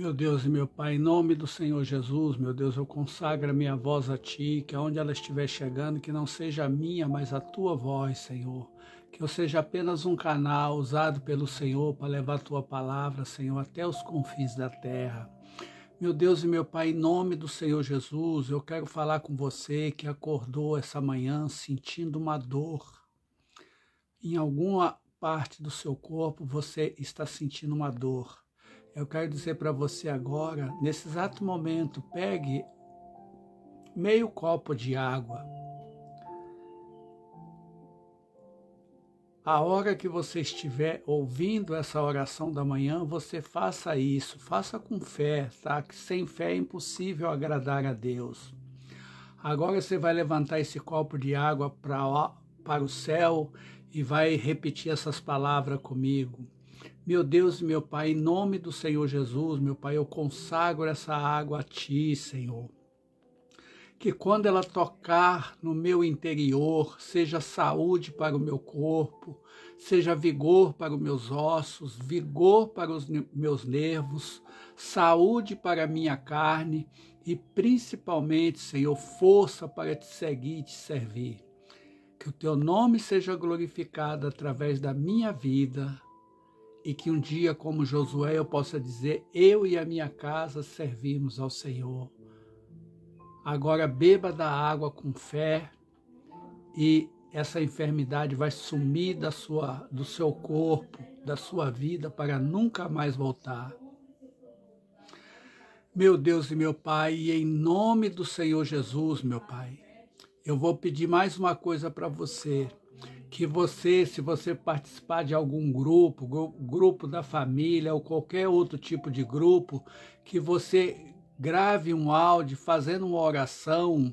Meu Deus e meu Pai, em nome do Senhor Jesus, meu Deus, eu consagro a minha voz a Ti, que aonde ela estiver chegando, que não seja a minha, mas a Tua voz, Senhor. Que eu seja apenas um canal usado pelo Senhor para levar a Tua palavra, Senhor, até os confins da terra. Meu Deus e meu Pai, em nome do Senhor Jesus, eu quero falar com você que acordou essa manhã sentindo uma dor. Em alguma parte do seu corpo você está sentindo uma dor. Eu quero dizer para você agora, nesse exato momento, pegue meio copo de água. A hora que você estiver ouvindo essa oração da manhã, você faça isso, faça com fé, tá? Que sem fé é impossível agradar a Deus. Agora você vai levantar esse copo de água para o céu e vai repetir essas palavras comigo. Meu Deus e meu Pai, em nome do Senhor Jesus, meu Pai, eu consagro essa água a Ti, Senhor. Que quando ela tocar no meu interior, seja saúde para o meu corpo, seja vigor para os meus ossos, vigor para os meus nervos, saúde para a minha carne e principalmente, Senhor, força para te seguir e te servir. Que o teu nome seja glorificado através da minha vida e que um dia, como Josué, eu possa dizer: Eu e a minha casa servimos ao Senhor. Agora beba da água com fé e essa enfermidade vai sumir da sua, do seu corpo, da sua vida, para nunca mais voltar. Meu Deus e meu Pai, em nome do Senhor Jesus, meu Pai, eu vou pedir mais uma coisa para você que você, se você participar de algum grupo, grupo da família ou qualquer outro tipo de grupo, que você grave um áudio fazendo uma oração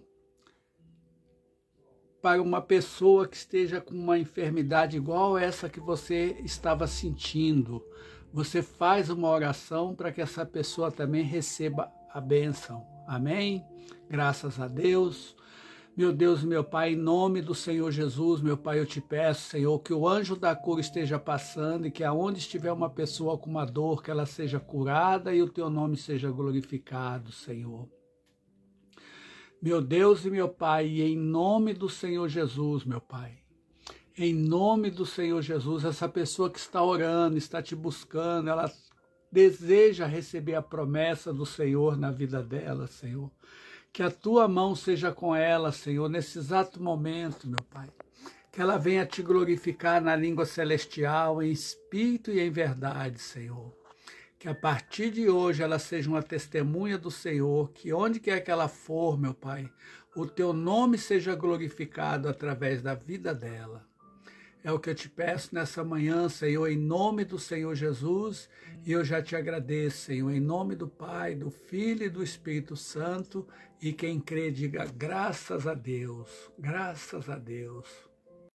para uma pessoa que esteja com uma enfermidade igual essa que você estava sentindo. Você faz uma oração para que essa pessoa também receba a bênção. Amém? Graças a Deus. Meu Deus, meu Pai, em nome do Senhor Jesus, meu Pai, eu te peço, Senhor, que o anjo da cura esteja passando e que aonde estiver uma pessoa com uma dor, que ela seja curada e o teu nome seja glorificado, Senhor. Meu Deus e meu Pai, em nome do Senhor Jesus, meu Pai. Em nome do Senhor Jesus, essa pessoa que está orando, está te buscando, ela deseja receber a promessa do Senhor na vida dela, Senhor. Que a tua mão seja com ela, Senhor, nesse exato momento, meu Pai. Que ela venha te glorificar na língua celestial, em espírito e em verdade, Senhor. Que a partir de hoje ela seja uma testemunha do Senhor, que onde quer que ela for, meu Pai, o teu nome seja glorificado através da vida dela. É o que eu te peço nessa manhã, Senhor, em nome do Senhor Jesus. E eu já te agradeço, Senhor, em nome do Pai, do Filho e do Espírito Santo. E quem crê, diga graças a Deus, graças a Deus.